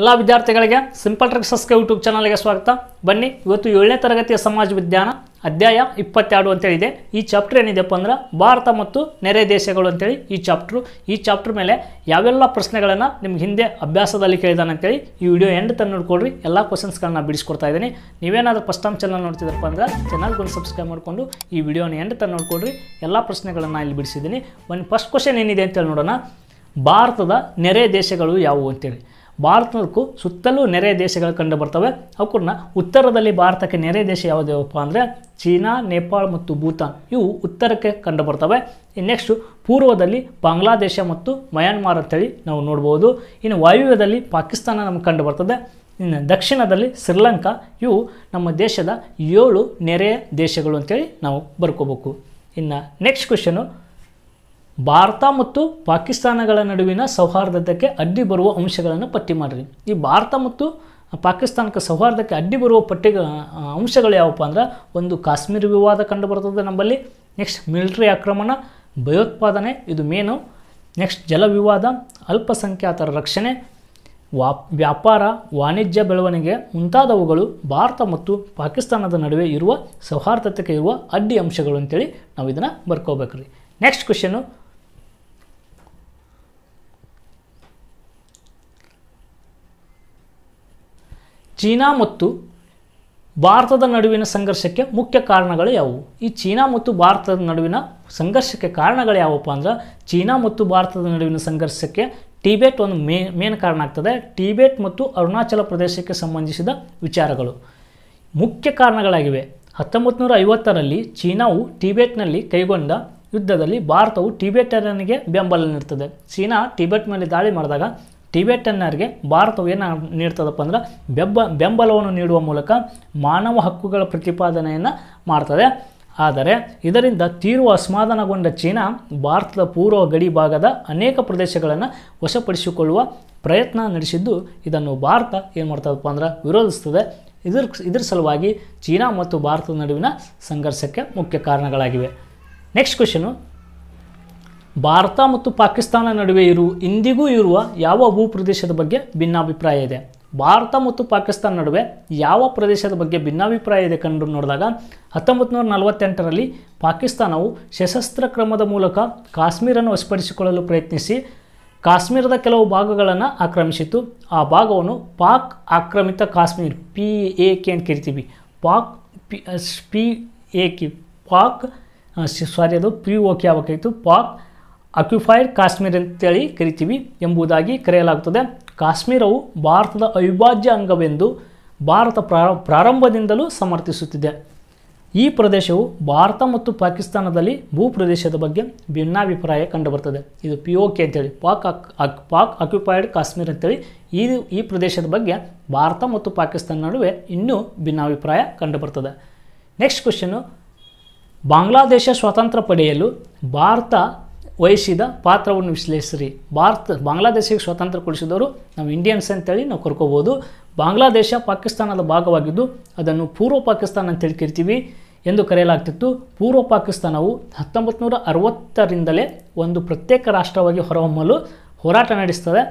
ಎಲ್ಲ ವಿದ್ಯಾರ್ಥಿಗಳಿಗೆ simple ಸಸ್ಕೆ YouTube ಚಾನಲ್ಗೆ ಸ್ವಾಗತ ಬನ್ನಿ ಇವತ್ತು ಏಳನೇ ತರಗತಿಯ ಸಮಾಜ ವಿಜ್ಞಾನ ಅಧ್ಯಾಯ ಇಪ್ಪತ್ತೆರಡು ಅಂತೇಳಿದೆ ಈ ಚಾಪ್ಟರ್ ಏನಿದೆಪ್ಪ ಅಂದ್ರೆ ಭಾರತ ಮತ್ತು ನೆರೆ ದೇಶಗಳು ಅಂತೇಳಿ ಈ ಚಾಪ್ಟ್ರು ಈ ಚಾಪ್ಟರ್ ಮೇಲೆ ಯಾವೆಲ್ಲ ಪ್ರಶ್ನೆಗಳನ್ನು ನಿಮ್ಗೆ ಹಿಂದೆ ಅಭ್ಯಾಸದಲ್ಲಿ ಕೇಳಿದಾನೆ ಅಂತೇಳಿ ಈ ವಿಡಿಯೋ ಎಂಡ್ ತನ್ನ ನೋಡ್ಕೊಳ್ರಿ ಎಲ್ಲ ಕ್ವಶನ್ಸ್ಗಳನ್ನ ಬಿಡಿಸ್ಕೊಡ್ತಾ ಇದ್ದೀನಿ ನೀವೇನಾದರೂ ಫಸ್ಟ್ ಟೈಮ್ ಚಾನಲ್ ನೋಡ್ತಿದ್ರಪ್ಪ ಅಂದ್ರೆ ಚಾನಲ್ಗೊಂದು ಸಬ್ಸ್ಕ್ರೈಬ್ ಮಾಡಿಕೊಂಡು ಈ ವಿಡಿಯೋನ ಎಂಡ್ ತನ್ನ ನೋಡ್ಕೊಡ್ರಿ ಎಲ್ಲ ಪ್ರಶ್ನೆಗಳನ್ನು ಇಲ್ಲಿ ಬಿಡಿಸಿದ್ದೀನಿ ಒಂದು ಫಸ್ಟ್ ಕ್ವಶನ್ ಏನಿದೆ ಅಂತೇಳಿ ನೋಡೋಣ ಭಾರತದ ನೆರೆ ದೇಶಗಳು ಯಾವುವು ಅಂತೇಳಿ ಭಾರತಕ್ಕೂ ಸುತ್ತಲೂ ನೆರೆಯ ದೇಶಗಳು ಕಂಡು ಬರ್ತವೆ ಅವುಕೂಡ ಉತ್ತರದಲ್ಲಿ ಭಾರತಕ್ಕೆ ನೆರೆಯ ದೇಶ ಯಾವುದ್ಯಾವಪ್ಪ ಅಂದರೆ ಚೀನಾ ನೇಪಾಳ ಮತ್ತು ಭೂತಾನ್ ಇವು ಉತ್ತರಕ್ಕೆ ಕಂಡು ಬರ್ತವೆ ನೆಕ್ಸ್ಟು ಪೂರ್ವದಲ್ಲಿ ಬಾಂಗ್ಲಾದೇಶ ಮತ್ತು ಮಯನ್ಮಾರ್ ಅಂತೇಳಿ ನಾವು ನೋಡ್ಬೋದು ಇನ್ನು ವಾಯುವ್ಯದಲ್ಲಿ ಪಾಕಿಸ್ತಾನ ನಮ್ಗೆ ಕಂಡು ಬರ್ತದೆ ಇನ್ನು ದಕ್ಷಿಣದಲ್ಲಿ ಶ್ರೀಲಂಕಾ ಇವು ನಮ್ಮ ದೇಶದ ಏಳು ನೆರೆಯ ದೇಶಗಳು ಅಂತೇಳಿ ನಾವು ಬರ್ಕೋಬೇಕು ಇನ್ನು ನೆಕ್ಸ್ಟ್ ಕ್ವೆಶನು ಭಾರತ ಮತ್ತು ಪಾಕಿಸ್ತಾನಗಳ ನಡುವಿನ ಸೌಹಾರ್ದತೆಗೆ ಅಡ್ಡಿ ಬರುವ ಅಂಶಗಳನ್ನು ಪಟ್ಟಿ ಮಾಡಿರಿ ಈ ಭಾರತ ಮತ್ತು ಪಾಕಿಸ್ತಾನಕ್ಕೆ ಸೌಹಾರ್ದಕ್ಕೆ ಅಡ್ಡಿ ಬರುವ ಪಟ್ಟಿ ಅಂಶಗಳು ಯಾವಪ್ಪ ಅಂದ್ರೆ ಒಂದು ಕಾಶ್ಮೀರ ವಿವಾದ ಕಂಡು ಬರ್ತದೆ ನಮ್ಮಲ್ಲಿ ನೆಕ್ಸ್ಟ್ ಮಿಲಿಟರಿ ಆಕ್ರಮಣ ಭಯೋತ್ಪಾದನೆ ಇದು ಮೇನು ನೆಕ್ಸ್ಟ್ ಜಲ ವಿವಾದ ಅಲ್ಪಸಂಖ್ಯಾತರ ರಕ್ಷಣೆ ವಾ ವ್ಯಾಪಾರ ವಾಣಿಜ್ಯ ಬೆಳವಣಿಗೆ ಮುಂತಾದವುಗಳು ಭಾರತ ಮತ್ತು ಪಾಕಿಸ್ತಾನದ ನಡುವೆ ಇರುವ ಸೌಹಾರ್ದತೆಗೆ ಇರುವ ಅಡ್ಡಿ ಅಂಶಗಳು ಅಂತೇಳಿ ನಾವು ಇದನ್ನು ಬರ್ಕೋಬೇಕ್ರಿ ನೆಕ್ಸ್ಟ್ ಕ್ವೆಶನು ಚೀನಾ ಮತ್ತು ಭಾರತದ ನಡುವಿನ ಸಂಘರ್ಷಕ್ಕೆ ಮುಖ್ಯ ಕಾರಣಗಳು ಯಾವುವು ಈ ಚೀನಾ ಮತ್ತು ಭಾರತದ ನಡುವಿನ ಸಂಘರ್ಷಕ್ಕೆ ಕಾರಣಗಳು ಯಾವಪ್ಪ ಅಂದ್ರೆ ಚೀನಾ ಮತ್ತು ಭಾರತದ ನಡುವಿನ ಸಂಘರ್ಷಕ್ಕೆ ಟಿಬೆಟ್ ಒಂದು ಮೇ ಮೇನ್ ಕಾರಣ ಆಗ್ತದೆ ಟಿಬೆಟ್ ಮತ್ತು ಅರುಣಾಚಲ ಪ್ರದೇಶಕ್ಕೆ ಸಂಬಂಧಿಸಿದ ವಿಚಾರಗಳು ಮುಖ್ಯ ಕಾರಣಗಳಾಗಿವೆ ಹತ್ತೊಂಬತ್ತು ನೂರ ಐವತ್ತರಲ್ಲಿ ಚೀನಾವು ಟಿಬೆಟ್ನಲ್ಲಿ ಕೈಗೊಂಡ ಯುದ್ಧದಲ್ಲಿ ಭಾರತವು ಟಿಬೆಟರನಿಗೆ ಬೆಂಬಲ ನೀಡುತ್ತದೆ ಚೀನಾ ಟಿಬೆಟ್ ಮೇಲೆ ದಾಳಿ ಮಾಡಿದಾಗ ಟಿಬೆಟನ್ನರ್ಗೆ ಭಾರತವು ಏನು ನೀಡ್ತದಪ್ಪ ಅಂದ್ರೆ ಬೆಬ್ಬ ಬೆಂಬಲವನ್ನು ನೀಡುವ ಮೂಲಕ ಮಾನವ ಹಕ್ಕುಗಳ ಪ್ರತಿಪಾದನೆಯನ್ನು ಮಾಡ್ತದೆ ಆದರೆ ಇದರಿಂದ ತೀರುವ ಅಸಮಾಧಾನಗೊಂಡ ಚೀನಾ ಭಾರತದ ಪೂರ್ವ ಗಡಿ ಭಾಗದ ಅನೇಕ ಪ್ರದೇಶಗಳನ್ನು ವಶಪಡಿಸಿಕೊಳ್ಳುವ ಪ್ರಯತ್ನ ನಡೆಸಿದ್ದು ಇದನ್ನು ಭಾರತ ಏನು ಮಾಡ್ತದಪ್ಪ ಅಂದ್ರೆ ವಿರೋಧಿಸ್ತದೆ ಇದ್ರ ಇದ್ರ ಸಲುವಾಗಿ ಚೀನಾ ಮತ್ತು ಭಾರತದ ನಡುವಿನ ಸಂಘರ್ಷಕ್ಕೆ ಮುಖ್ಯ ಕಾರಣಗಳಾಗಿವೆ ನೆಕ್ಸ್ಟ್ ಕ್ವೆಶನು ಭಾರತ ಮತ್ತು ಪಾಕಿಸ್ತಾನ ನಡುವೆ ಇರು ಇಂದಿಗೂ ಇರುವ ಯಾವ ಭೂಪ್ರದೇಶದ ಬಗ್ಗೆ ಭಿನ್ನಾಭಿಪ್ರಾಯ ಇದೆ ಭಾರತ ಮತ್ತು ಪಾಕಿಸ್ತಾನ ನಡುವೆ ಯಾವ ಪ್ರದೇಶದ ಬಗ್ಗೆ ಭಿನ್ನಾಭಿಪ್ರಾಯ ಇದೆ ಕಂಡು ನೋಡಿದಾಗ ಹತ್ತೊಂಬತ್ತು ನೂರ ನಲವತ್ತೆಂಟರಲ್ಲಿ ಪಾಕಿಸ್ತಾನವು ಸಶಸ್ತ್ರ ಕ್ರಮದ ಮೂಲಕ ಕಾಶ್ಮೀರನ್ನು ವಶಪಡಿಸಿಕೊಳ್ಳಲು ಪ್ರಯತ್ನಿಸಿ ಕಾಶ್ಮೀರದ ಕೆಲವು ಭಾಗಗಳನ್ನು ಆಕ್ರಮಿಸಿತು ಆ ಭಾಗವನ್ನು ಪಾಕ್ ಆಕ್ರಮಿತ ಕಾಶ್ಮೀರ್ ಪಿ ಎ ಕೆ ಅಂತ ಕರಿತೀವಿ Pak P P A K Pak sorry ಅದು ಪಿ ಓ ಕೆ ಆಗಬೇಕಾಯಿತು ಪಾಕ್ ಅಕ್ಯುಫೈಡ್ ಕಾಶ್ಮೀರ್ ಅಂತೇಳಿ ಕರಿತೀವಿ ಎಂಬುದಾಗಿ ಕರೆಯಲಾಗುತ್ತದೆ ಕಾಶ್ಮೀರವು ಭಾರತದ ಅವಿಭಾಜ್ಯ ಅಂಗವೆಂದು ಭಾರತ ಪ್ರಾರಂಭದಿಂದಲೂ ಸಮರ್ಥಿಸುತ್ತಿದೆ ಈ ಪ್ರದೇಶವು ಭಾರತ ಮತ್ತು ಪಾಕಿಸ್ತಾನದಲ್ಲಿ ಭೂಪ್ರದೇಶದ ಬಗ್ಗೆ ಭಿನ್ನಾಭಿಪ್ರಾಯ ಕಂಡುಬರ್ತದೆ ಇದು ಪಿ ಒ ಕೆ ಅಂತೇಳಿ ಪಾಕ್ ಅಕ್ ಪಾಕ್ ಅಕ್ಯುಪೈಡ್ ಕಾಶ್ಮೀರ್ ಅಂತೇಳಿ ಈ ಈ ಪ್ರದೇಶದ ಬಗ್ಗೆ ಭಾರತ ಮತ್ತು ಪಾಕಿಸ್ತಾನ ನಡುವೆ ಇನ್ನೂ ಭಿನ್ನಾಭಿಪ್ರಾಯ ಕಂಡುಬರ್ತದೆ ನೆಕ್ಸ್ಟ್ ಕ್ವೆಶನು ಬಾಂಗ್ಲಾದೇಶ ಸ್ವಾತಂತ್ರ್ಯ ಪಡೆಯಲು ಭಾರತ ವಹಿಸಿದ ಪಾತ್ರವನ್ನು ವಿಶ್ಲೇಷಿಸಿರಿ ಭಾರತ ಬಾಂಗ್ಲಾದೇಶಕ್ಕೆ ಸ್ವಾತಂತ್ರ್ಯ ಕೊಡಿಸಿದವರು ನಾವು ಇಂಡಿಯನ್ಸ್ ಅಂತೇಳಿ ನಾವು ಕರ್ಕೋಬೋದು ಬಾಂಗ್ಲಾದೇಶ ಪಾಕಿಸ್ತಾನದ ಭಾಗವಾಗಿದ್ದು ಅದನ್ನು ಪೂರ್ವ ಪಾಕಿಸ್ತಾನ ಅಂತೇಳಿ ಕರಿತೀವಿ ಎಂದು ಕರೆಯಲಾಗ್ತಿತ್ತು ಪೂರ್ವ ಪಾಕಿಸ್ತಾನವು ಹತ್ತೊಂಬತ್ತು ನೂರ ಅರವತ್ತರಿಂದಲೇ ಒಂದು ಪ್ರತ್ಯೇಕ ರಾಷ್ಟ್ರವಾಗಿ ಹೊರಹೊಮ್ಮಲು ಹೋರಾಟ ನಡೆಸ್ತದೆ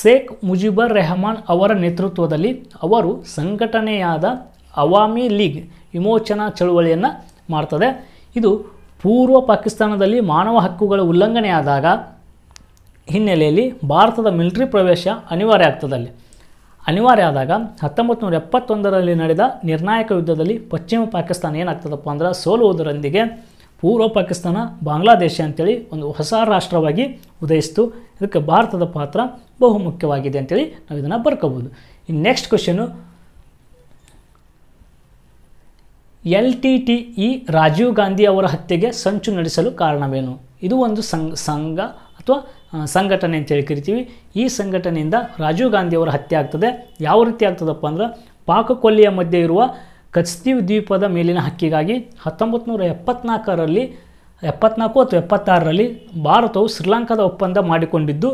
ಶೇಖ್ ಮುಜಿಬರ್ ರೆಹಮಾನ್ ಅವರ ನೇತೃತ್ವದಲ್ಲಿ ಅವರು ಸಂಘಟನೆಯಾದ ಅವಾಮಿ ಲೀಗ್ ವಿಮೋಚನಾ ಚಳುವಳಿಯನ್ನು ಮಾಡ್ತದೆ ಇದು ಪೂರ್ವ ಪಾಕಿಸ್ತಾನದಲ್ಲಿ ಮಾನವ ಹಕ್ಕುಗಳ ಉಲ್ಲಂಘನೆಯಾದಾಗ ಹಿನ್ನೆಲೆಯಲ್ಲಿ ಭಾರತದ ಮಿಲಿಟರಿ ಪ್ರವೇಶ ಅನಿವಾರ್ಯ ಆಗ್ತದಲ್ಲಿ ಅನಿವಾರ್ಯ ಆದಾಗ ಹತ್ತೊಂಬತ್ತು ನೂರ ಎಪ್ಪತ್ತೊಂದರಲ್ಲಿ ನಡೆದ ನಿರ್ಣಾಯಕ ಯುದ್ಧದಲ್ಲಿ ಪಶ್ಚಿಮ ಪಾಕಿಸ್ತಾನ ಏನಾಗ್ತದಪ್ಪ ಅಂದ್ರೆ ಸೋಲುವುದರೊಂದಿಗೆ ಪೂರ್ವ ಪಾಕಿಸ್ತಾನ ಬಾಂಗ್ಲಾದೇಶ ಅಂತೇಳಿ ಒಂದು ಹೊಸ ರಾಷ್ಟ್ರವಾಗಿ ಉದಯಿಸಿತು ಇದಕ್ಕೆ ಭಾರತದ ಪಾತ್ರ ಬಹುಮುಖ್ಯವಾಗಿದೆ ಅಂತೇಳಿ ನಾವು ಇದನ್ನು ಬರ್ಕೋಬೋದು ಇನ್ನು next question L T T E Rajiv Gandhi ಅವರ ಹತ್ಯೆಗೆ ಸಂಚು ನಡೆಸಲು ಕಾರಣವೇನು ಇದು ಒಂದು ಸಂಘ ಸಂಘ ಅಥವಾ ಸಂಘಟನೆ ಅಂತೇಳಿ ಕರಿತೀವಿ ಈ ಸಂಘಟನೆಯಿಂದ ರಾಜೀವ್ ಗಾಂಧಿ ಅವರ ಹತ್ಯೆ ಆಗ್ತದೆ ಯಾವ ರೀತಿ ಆಗ್ತದಪ್ಪ ಅಂದ್ರೆ ಪಾಕಕೊಲ್ಲಿಯ ಮಧ್ಯೆ ಇರುವ ಕಚ್ತೀವ್ ದ್ವೀಪದ ಮೇಲಿನ ಹಕ್ಕಿಗಾಗಿ ಹತ್ತೊಂಬತ್ತು ನೂರ ಎಪ್ಪತ್ನಾಲ್ಕರಲ್ಲಿ ಎಪ್ಪತ್ನಾಲ್ಕು ಅಥವಾ ಎಪ್ಪತ್ತಾರರಲ್ಲಿ ಭಾರತವು ಶ್ರೀಲಂಕಾದ ಒಪ್ಪಂದ ಮಾಡಿಕೊಂಡಿದ್ದು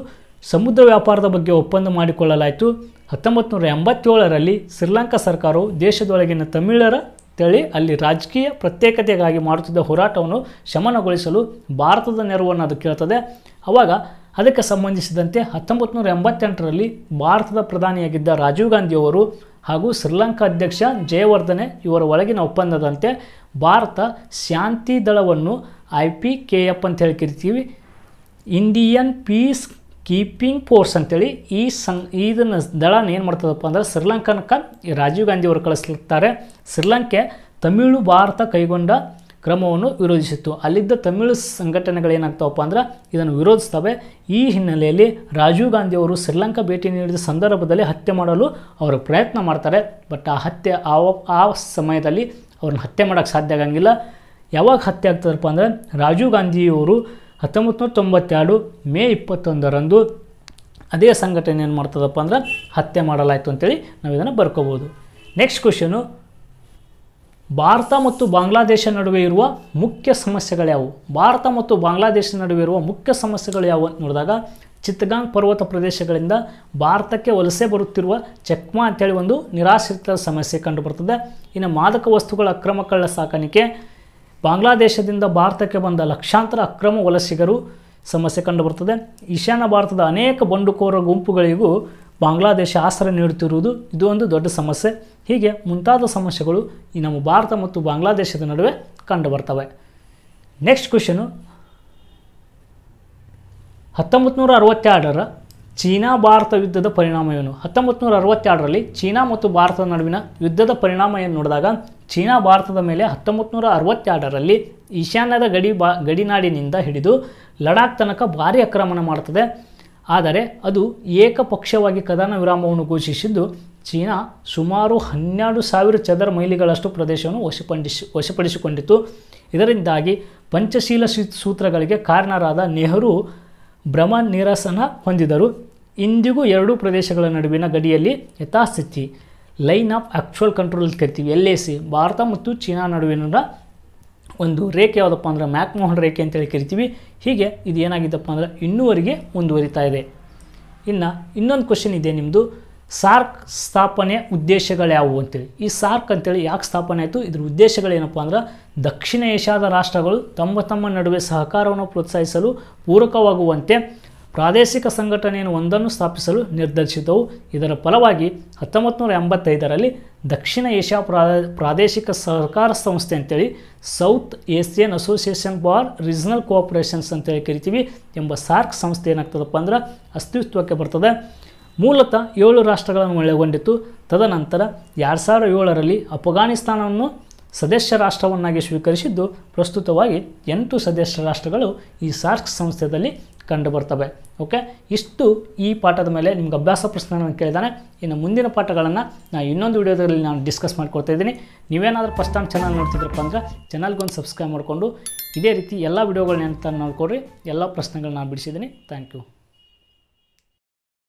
ಸಮುದ್ರ ವ್ಯಾಪಾರದ ಬಗ್ಗೆ ಒಪ್ಪಂದ ಮಾಡಿಕೊಳ್ಳಲಾಯಿತು ಹತ್ತೊಂಬತ್ತು ನೂರ ಎಂಬತ್ತೇಳರಲ್ಲಿ ಶ್ರೀಲಂಕಾ ಸರ್ಕಾರವು ದೇಶದೊಳಗಿನ ತಮಿಳರ ಹೇಳಿ ಅಲ್ಲಿ ರಾಜಕೀಯ ಪ್ರತ್ಯೇಕತೆಗಾಗಿ ಮಾಡುತ್ತಿದ್ದ ಹೋರಾಟವನ್ನು ಶಮನಗೊಳಿಸಲು ಭಾರತದ ನೆರವನ್ನು ಅದು ಕೇಳ್ತದೆ ಆವಾಗ ಅದಕ್ಕೆ ಸಂಬಂಧಿಸಿದಂತೆ ಹತ್ತೊಂಬತ್ತು ನೂರ ಎಂಬತ್ತೆಂಟರಲ್ಲಿ ಭಾರತದ ಪ್ರಧಾನಿಯಾಗಿದ್ದ ರಾಜೀವ್ ಗಾಂಧಿಯವರು ಹಾಗೂ ಶ್ರೀಲಂಕಾ ಅಧ್ಯಕ್ಷ ಜಯವರ್ಧನೆ ಇವರ ಒಳಗಿನ ಒಪ್ಪಂದದಂತೆ ಭಾರತ ಶಾಂತಿ ದಳವನ್ನು ಐ ಪಿ ಕೆ ಎಫ್ ಅಂತ ಹೇಳಿ ಕರಿತೀವಿ ಇಂಡಿಯನ್ ಪೀಸ್ ಕೀಪಿಂಗ್ ಫೋರ್ಸ್ ಅಂತೇಳಿ ಈ ಸಂ ಇದನ್ನು ದಳನ ಏನು ಮಾಡ್ತದಪ್ಪ ಅಂದ್ರೆ ಶ್ರೀಲಂಕನಕ ರಾಜೀವ್ ಗಾಂಧಿ ಅವರು ಕಳಿಸ್ತಾರೆ ಶ್ರೀಲಂಕೆ ತಮಿಳು ಭಾರತ ಕೈಗೊಂಡ ಕ್ರಮವನ್ನು ವಿರೋಧಿಸಿತ್ತು ಅಲ್ಲಿದ್ದ ತಮಿಳು ಸಂಘಟನೆಗಳು ಏನಾಗ್ತಾವಪ್ಪ ಅಂದ್ರೆ ಇದನ್ನು ವಿರೋಧಿಸ್ತವೆ ಈ ಹಿನ್ನೆಲೆಯಲ್ಲಿ ರಾಜೀವ್ ಗಾಂಧಿ ಅವರು ಶ್ರೀಲಂಕಾ ಭೇಟಿ ನೀಡಿದ ಸಂದರ್ಭದಲ್ಲಿ ಹತ್ಯೆ ಮಾಡಲು ಅವರು ಪ್ರಯತ್ನ ಮಾಡ್ತಾರೆ ಬಟ್ ಆ ಹತ್ಯೆ ಆ ಆ ಸಮಯದಲ್ಲಿ ಅವ್ರನ್ನ ಹತ್ಯೆ ಮಾಡೋಕ್ಕೆ ಸಾಧ್ಯ ಆಗಂಗಿಲ್ಲ ಯಾವಾಗ ಹತ್ಯೆ ಆಗ್ತದಪ್ಪ ಅಂದರೆ ರಾಜೀವ್ ಗಾಂಧಿಯವರು ಹತ್ತೊಂಬತ್ತು ನೂರ ತೊಂಬತ್ತೆರಡು ಮೇ ಇಪ್ಪತ್ತೊಂದರಂದು ಅದೇ ಸಂಘಟನೆ ಏನು ಮಾಡ್ತದಪ್ಪ ಅಂದ್ರೆ ಹತ್ಯೆ ಮಾಡಲಾಯಿತು ಅಂತೇಳಿ ನಾವು ಇದನ್ನು ಬರ್ಕೋಬೋದು ನೆಕ್ಸ್ಟ್ ಕ್ವಶನು ಭಾರತ ಮತ್ತು ಬಾಂಗ್ಲಾದೇಶ ನಡುವೆ ಇರುವ ಮುಖ್ಯ ಸಮಸ್ಯೆಗಳು ಯಾವುವು ಭಾರತ ಮತ್ತು ಬಾಂಗ್ಲಾದೇಶ ನಡುವೆ ಇರುವ ಮುಖ್ಯ ಸಮಸ್ಯೆಗಳು ಯಾವುವು ಅಂತ ನೋಡಿದಾಗ ಚಿತ್ತಗಾಂಗ್ ಪರ್ವತ ಪ್ರದೇಶಗಳಿಂದ ಭಾರತಕ್ಕೆ ವಲಸೆ ಬರುತ್ತಿರುವ ಚಕ್ಮಾ ಅಂತೇಳಿ ಒಂದು ನಿರಾಶ್ರಿತ ಸಮಸ್ಯೆ ಕಂಡುಬರ್ತದೆ ಇನ್ನು ಮಾದಕ ವಸ್ತುಗಳ ಅಕ್ರಮ ಕಳ್ಳ ಸಾಕಾಣಿಕೆ ಬಾಂಗ್ಲಾದೇಶದಿಂದ ಭಾರತಕ್ಕೆ ಬಂದ ಲಕ್ಷಾಂತರ ಅಕ್ರಮ ವಲಸಿಗರು ಸಮಸ್ಯೆ ಕಂಡುಬರುತ್ತದೆ ಈಶಾನ್ಯ ಭಾರತದ ಅನೇಕ ಬಂಡುಕೋರ ಗುಂಪುಗಳಿಗೂ ಬಾಂಗ್ಲಾದೇಶ ಆಸರೆ ನೀಡುತ್ತಿರುವುದು ಇದು ಒಂದು ದೊಡ್ಡ ಸಮಸ್ಯೆ ಹೀಗೆ ಮುಂತಾದ ಸಮಸ್ಯೆಗಳು ಈ ನಮ್ಮ ಭಾರತ ಮತ್ತು ಬಾಂಗ್ಲಾದೇಶದ ನಡುವೆ ಬರ್ತವೆ ನೆಕ್ಸ್ಟ್ ಕ್ವೆಶನು ಹತ್ತೊಂಬತ್ತು ಅರವತ್ತೆರಡರ ಚೀನಾ ಭಾರತ ಯುದ್ಧದ ಪರಿಣಾಮ ಹತ್ತೊಂಬತ್ತು ನೂರ ಅರವತ್ತೆರಡರಲ್ಲಿ ಚೀನಾ ಮತ್ತು ಭಾರತದ ನಡುವಿನ ಯುದ್ಧದ ಪರಿಣಾಮ ಏನು ನೋಡಿದಾಗ ಚೀನಾ ಭಾರತದ ಮೇಲೆ ಹತ್ತೊಂಬತ್ತು ನೂರ ಅರವತ್ತೆರಡರಲ್ಲಿ ಈಶಾನ್ಯದ ಗಡಿ ಬಾ ಗಡಿನಾಡಿನಿಂದ ಹಿಡಿದು ಲಡಾಖ್ ತನಕ ಭಾರಿ ಆಕ್ರಮಣ ಮಾಡುತ್ತದೆ ಆದರೆ ಅದು ಏಕಪಕ್ಷವಾಗಿ ಕದನ ವಿರಾಮವನ್ನು ಘೋಷಿಸಿದ್ದು ಚೀನಾ ಸುಮಾರು ಹನ್ನೆರಡು ಸಾವಿರ ಚದರ ಮೈಲಿಗಳಷ್ಟು ಪ್ರದೇಶವನ್ನು ವಶಪಡಿಸಿ ವಶಪಡಿಸಿಕೊಂಡಿತು ಇದರಿಂದಾಗಿ ಪಂಚಶೀಲ ಸೂತ್ರಗಳಿಗೆ ಕಾರಣರಾದ ನೆಹರು ಭ್ರಮ ನಿರಸನ ಹೊಂದಿದರು ಇಂದಿಗೂ ಎರಡೂ ಪ್ರದೇಶಗಳ ನಡುವಿನ ಗಡಿಯಲ್ಲಿ ಯಥಾಸ್ಥಿತಿ ಲೈನ್ ಆಫ್ ಆ್ಯಕ್ಚುಯಲ್ ಕಂಟ್ರೋಲ್ ಕರಿತೀವಿ ಎಲ್ ಎ ಸಿ ಭಾರತ ಮತ್ತು ಚೀನಾ ನಡುವಿನ ಒಂದು ರೇಖೆ ಯಾವುದಪ್ಪ ಅಂದರೆ ಮ್ಯಾಕ್ಮೋಹನ್ ರೇಖೆ ಅಂತೇಳಿ ಕರಿತೀವಿ ಹೀಗೆ ಇದು ಏನಾಗಿದ್ದಪ್ಪ ಅಂದರೆ ಇನ್ನೂವರೆಗೆ ಮುಂದುವರಿತಾ ಇದೆ ಇನ್ನು ಇನ್ನೊಂದು ಕ್ವಶನ್ ಇದೆ ನಿಮ್ಮದು ಸಾರ್ಕ್ ಸ್ಥಾಪನೆ ಯಾವುವು ಅಂತೇಳಿ ಈ ಸಾರ್ಕ್ ಅಂತೇಳಿ ಯಾಕೆ ಸ್ಥಾಪನೆ ಆಯಿತು ಇದ್ರ ಉದ್ದೇಶಗಳೇನಪ್ಪ ಅಂದ್ರೆ ದಕ್ಷಿಣ ಏಷ್ಯಾದ ರಾಷ್ಟ್ರಗಳು ತಮ್ಮ ತಮ್ಮ ನಡುವೆ ಸಹಕಾರವನ್ನು ಪ್ರೋತ್ಸಾಹಿಸಲು ಪೂರಕವಾಗುವಂತೆ ಪ್ರಾದೇಶಿಕ ಸಂಘಟನೆಯನ್ನು ಒಂದನ್ನು ಸ್ಥಾಪಿಸಲು ನಿರ್ಧರಿಸಿದ್ದವು ಇದರ ಫಲವಾಗಿ ಹತ್ತೊಂಬತ್ತು ನೂರ ಎಂಬತ್ತೈದರಲ್ಲಿ ದಕ್ಷಿಣ ಏಷ್ಯಾ ಪ್ರಾದೇಶಿಕ ಸಹಕಾರ ಸಂಸ್ಥೆ ಅಂತೇಳಿ South Asian association for regional cooperations ಅಂತೇಳಿ ಕರಿತೀವಿ ಎಂಬ ಸಾರ್ಕ್ ಸಂಸ್ಥೆ ಏನಾಗ್ತದಪ್ಪ ಅಂದ್ರೆ ಅಸ್ತಿತ್ವಕ್ಕೆ ಬರ್ತದೆ ಮೂಲತಃ ಏಳು ರಾಷ್ಟ್ರಗಳನ್ನು ಒಳಗೊಂಡಿತ್ತು ತದನಂತರ ಎರಡು ಸಾವಿರದ ಏಳರಲ್ಲಿ ಅಫ್ಘಾನಿಸ್ತಾನವನ್ನು ಸದಸ್ಯ ರಾಷ್ಟ್ರವನ್ನಾಗಿ ಸ್ವೀಕರಿಸಿದ್ದು ಪ್ರಸ್ತುತವಾಗಿ ಎಂಟು ಸದಸ್ಯ ರಾಷ್ಟ್ರಗಳು ಈ ಸಾರ್ಕ್ ಸಂಸ್ಥೆಯಲ್ಲಿ ಕಂಡು ಬರ್ತವೆ ಓಕೆ ಇಷ್ಟು ಈ ಪಾಠದ ಮೇಲೆ ನಿಮ್ಗೆ ಅಭ್ಯಾಸ ಪ್ರಶ್ನೆಗಳನ್ನು ಕೇಳಿದಾನೆ ಇನ್ನು ಮುಂದಿನ ಪಾಠಗಳನ್ನು ನಾನು ಇನ್ನೊಂದು ವಿಡಿಯೋದಲ್ಲಿ ನಾನು ಡಿಸ್ಕಸ್ ಮಾಡ್ಕೊಳ್ತಾ ಇದ್ದೀನಿ ನೀವೇನಾದರೂ ಫಸ್ಟ್ ಟೈಮ್ ಚಾನಲ್ ನೋಡ್ತಿದ್ರಪ್ಪ ಅಂದರೆ ಚಾನಲ್ಗೊಂದು ಸಬ್ಸ್ಕ್ರೈಬ್ ಮಾಡಿಕೊಂಡು ಇದೇ ರೀತಿ ಎಲ್ಲ ವಿಡಿಯೋಗಳನ್ನ ನೋಡ್ಕೊಡ್ರಿ ಎಲ್ಲ ಪ್ರಶ್ನೆಗಳನ್ನ ನಾನು ಬಿಡಿಸಿದ್ದೀನಿ ಥ್ಯಾಂಕ್ ಯು